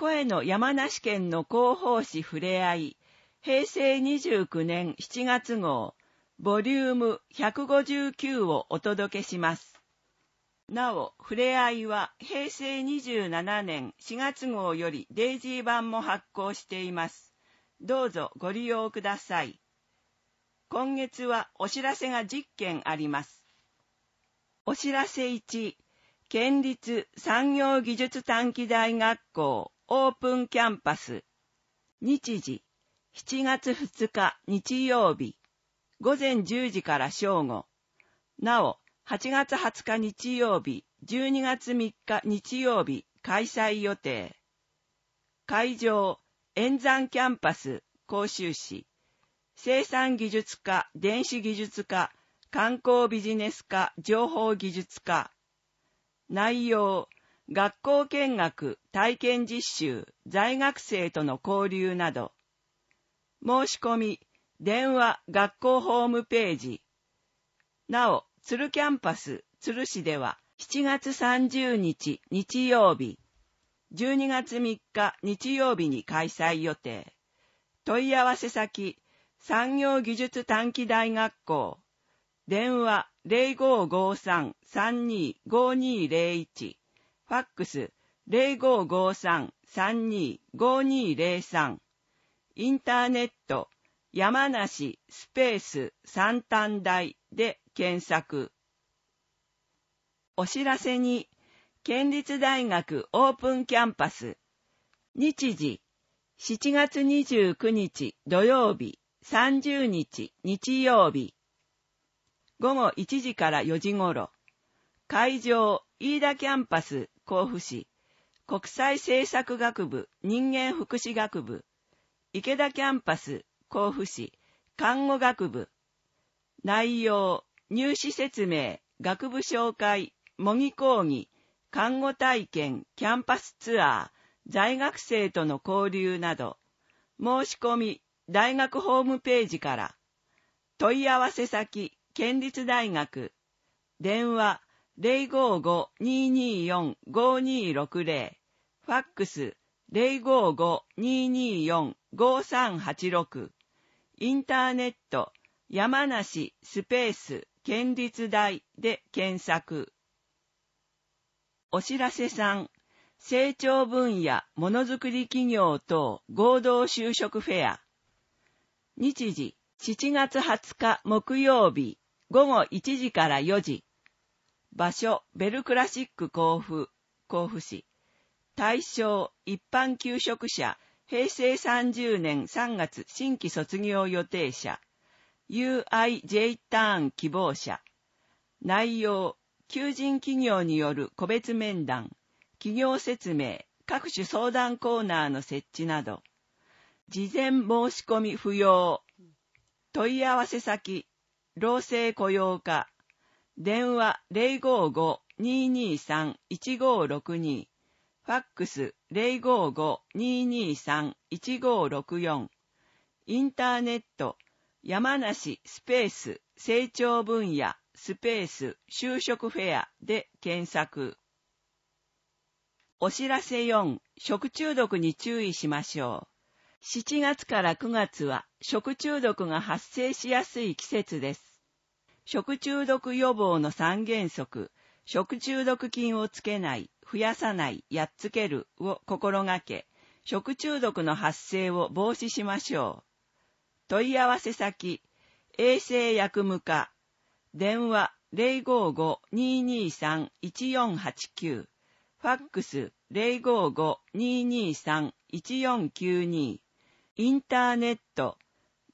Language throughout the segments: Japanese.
声の山梨県の広報誌ふれあい、平成29年7月号、ボリューム159をお届けします。なお、ふれあいは平成27年4月号よりデイジー版も発行しています。どうぞご利用ください。今月はお知らせが10件あります。お知らせ1、県立産業技術短期大学校オープンキャンパス日時7月2日日曜日午前10時から正午なお8月20日日曜日12月3日日曜日開催予定会場演山キャンパス甲州市生産技術科電子技術科観光ビジネス科情報技術科内容学校見学、体験実習、在学生との交流など、申し込み、電話、学校ホームページ。なお、鶴キャンパス、鶴市では、7月30日日曜日、12月3日日曜日に開催予定。問い合わせ先、産業技術短期大学校、電話0553-325201、ファックス0553-325203インターネット山梨スペース三短大で検索お知らせに県立大学オープンキャンパス日時7月29日土曜日30日日曜日午後1時から4時ごろ会場飯田キャンパス甲府市国際政策学部人間福祉学部池田キャンパス甲府市看護学部内容入試説明学部紹介模擬講義看護体験キャンパスツアー在学生との交流など申し込み大学ホームページから問い合わせ先県立大学電話055-224-5260ファックス055-224-5386インターネット山梨スペース県立大で検索お知らせさん成長分野ものづくり企業等合同就職フェア日時7月20日木曜日午後1時から4時場所、ベルクラシック甲府、甲府市。対象、一般求職者、平成30年3月新規卒業予定者。UIJ ターン希望者。内容、求人企業による個別面談、企業説明、各種相談コーナーの設置など、事前申し込み不要、問い合わせ先、老政雇用課、電話055-223-1562、ファックス055-223-1564、インターネット山梨スペース成長分野スペース就職フェアで検索。お知らせ4、食中毒に注意しましょう。7月から9月は食中毒が発生しやすい季節です。食中毒予防の三原則、食中毒菌をつけない、増やさない、やっつけるを心がけ、食中毒の発生を防止しましょう。問い合わせ先、衛生薬務課、電話055-223-1489、ファックス055-223-1492、インターネット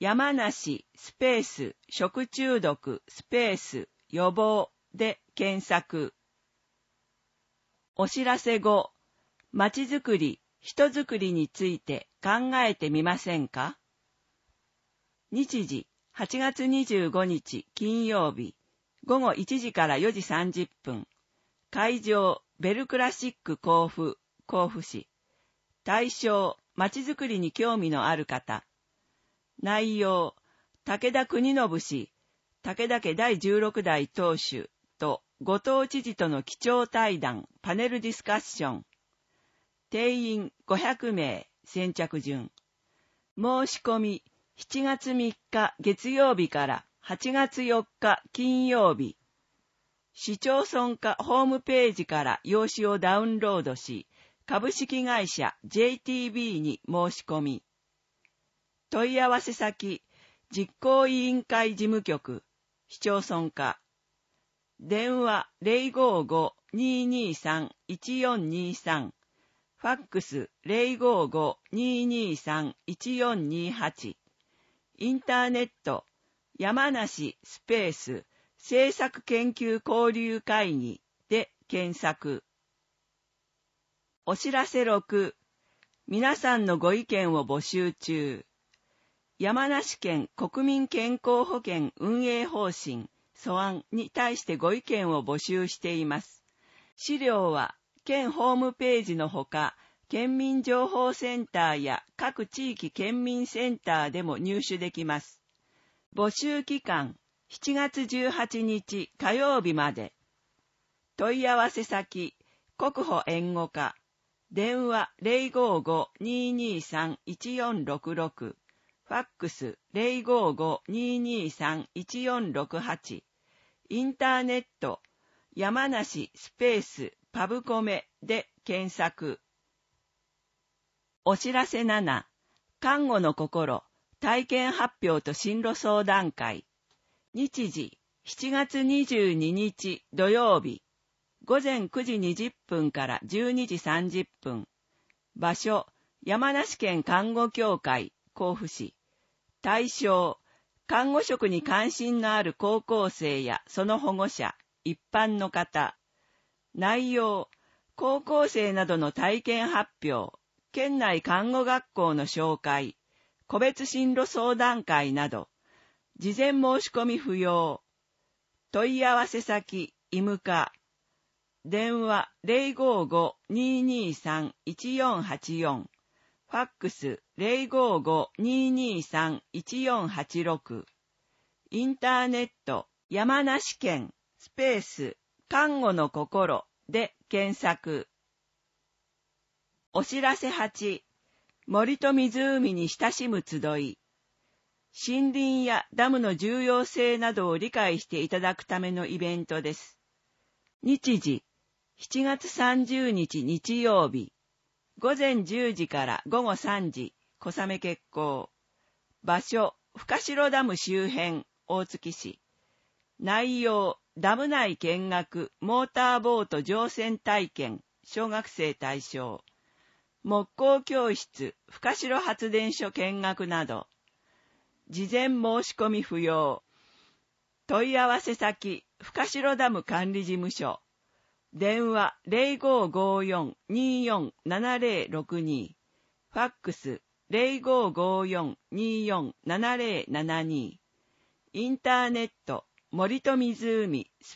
山梨スペース食中毒スペース予防で検索。お知らせ後、まちづくり、人づくりについて考えてみませんか日時8月25日金曜日午後1時から4時30分会場ベルクラシック甲府甲府市対象まちづくりに興味のある方内容、武田国信氏、武田家第16代当主と後藤知事との基調対談、パネルディスカッション、定員500名先着順、申し込み7月3日月曜日から8月4日金曜日、市町村課ホームページから用紙をダウンロードし、株式会社 JTB に申し込み、問い合わせ先、実行委員会事務局、市町村課、電話055-223-1423、ファックス055-223-1428、インターネット、山梨スペース政策研究交流会議で検索。お知らせ6、皆さんのご意見を募集中。山梨県国民健康保険運営方針素案に対してご意見を募集しています。資料は県ホームページのほか、県民情報センターや各地域県民センターでも入手できます。募集期間7月18日火曜日まで。問い合わせ先、国保援護課、電話055-223-1466ファックス055-223-1468、インターネット、山梨スペースパブコメで検索。お知らせ7、看護の心、体験発表と進路相談会。日時、7月22日土曜日、午前9時20分から12時30分。場所、山梨県看護協会交付し対象、看護職に関心のある高校生やその保護者、一般の方、内容、高校生などの体験発表、県内看護学校の紹介、個別進路相談会など、事前申し込み不要、問い合わせ先、医務課、電話055-223-1484ファックス055-223-1486インターネット山梨県スペース看護の心で検索お知らせ8森と湖に親しむ集い森林やダムの重要性などを理解していただくためのイベントです。日時7月30日日曜日午前10時から午後3時、小雨結行。場所、深城ダム周辺、大月市。内容、ダム内見学、モーターボート乗船体験、小学生対象。木工教室、深城発電所見学など。事前申し込み不要。問い合わせ先、深城ダム管理事務所。電話0554-247062、ファックス0554-247072、インターネット森と湖ス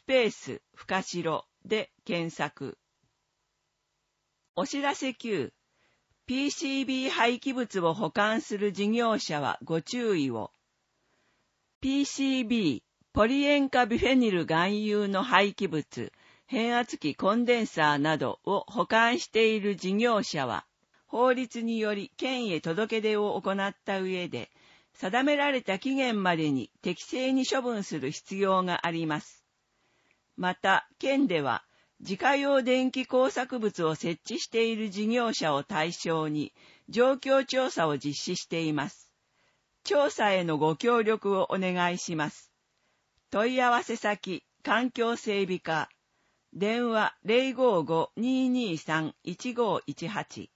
ペース深城で検索。お知らせ Q。PCB 廃棄物を保管する事業者はご注意を。PCB、ポリ塩化ビフェニル含有の廃棄物、変圧器コンデンサーなどを保管している事業者は、法律により県へ届け出を行った上で、定められた期限までに適正に処分する必要があります。また、県では、自家用電気工作物を設置している事業者を対象に、状況調査を実施しています。調査へのご協力をお願いします。問い合わせ先、環境整備課、電話055-223-1518、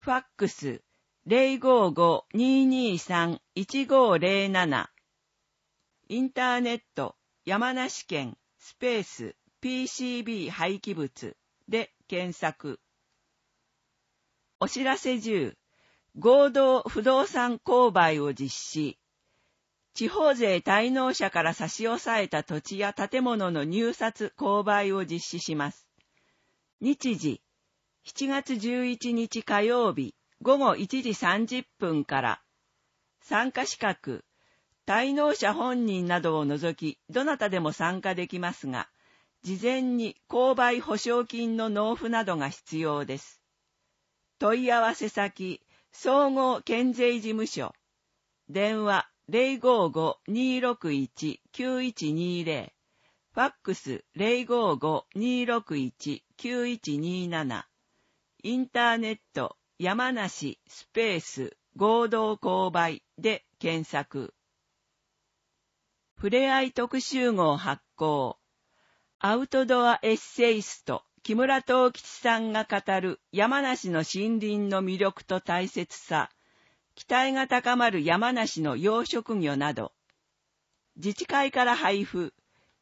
ファックス055-223-1507、インターネット山梨県スペース PCB 廃棄物で検索。お知らせ10、合同不動産購買を実施。地方税滞納者から差し押さえた土地や建物の入札購買を実施します。日時、7月11日火曜日午後1時30分から、参加資格、滞納者本人などを除き、どなたでも参加できますが、事前に購買保証金の納付などが必要です。問い合わせ先、総合県税事務所、電話055-261-9120ファックス055-261-9127インターネット山梨スペース合同購買で検索ふれあい特集号発行アウトドアエッセイスト木村東吉さんが語る山梨の森林の魅力と大切さ期待が高まる山梨の養殖魚など、自治会から配布、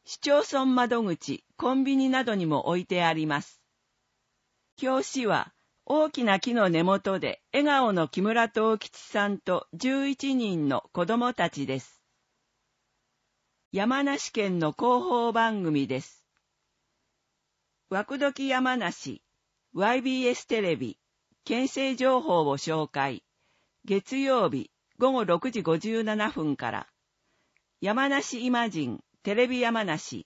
市町村窓口、コンビニなどにも置いてあります。表紙は大きな木の根元で笑顔の木村東吉さんと11人の子供たちです。山梨県の広報番組です。枠時山梨、YBS テレビ、県政情報を紹介。月曜日午後6時57分から、山梨イマジンテレビ山梨、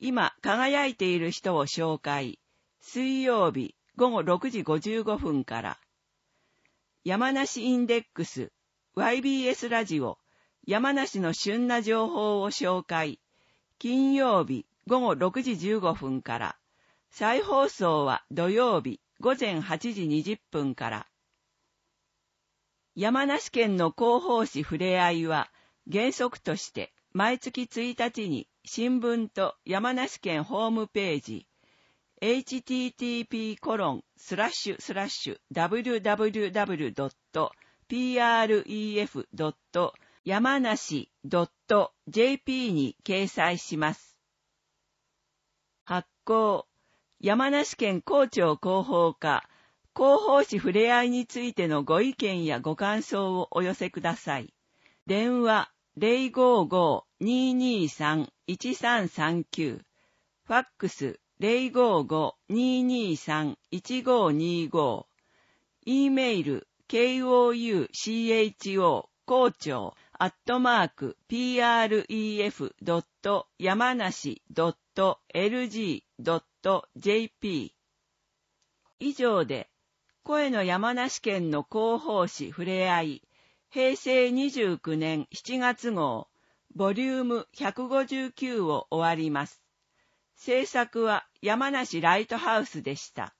今輝いている人を紹介、水曜日午後6時55分から、山梨インデックス YBS ラジオ、山梨の旬な情報を紹介、金曜日午後6時15分から、再放送は土曜日午前8時20分から、山梨県の広報誌ふれあいは、原則として毎月1日に新聞と山梨県ホームページ、http www.pref. 山梨 .jp に掲載します。発行、山梨県校長広報課広報誌ふれあいについてのご意見やご感想をお寄せください。電話055-223-1339ファックス055-223-1525 e メール koucho 校長アットマーク pref. 山梨 .lg.jp 以上で声の山梨県の広報誌ふれあい、平成29年7月号、ボリューム159を終わります。制作は山梨ライトハウスでした。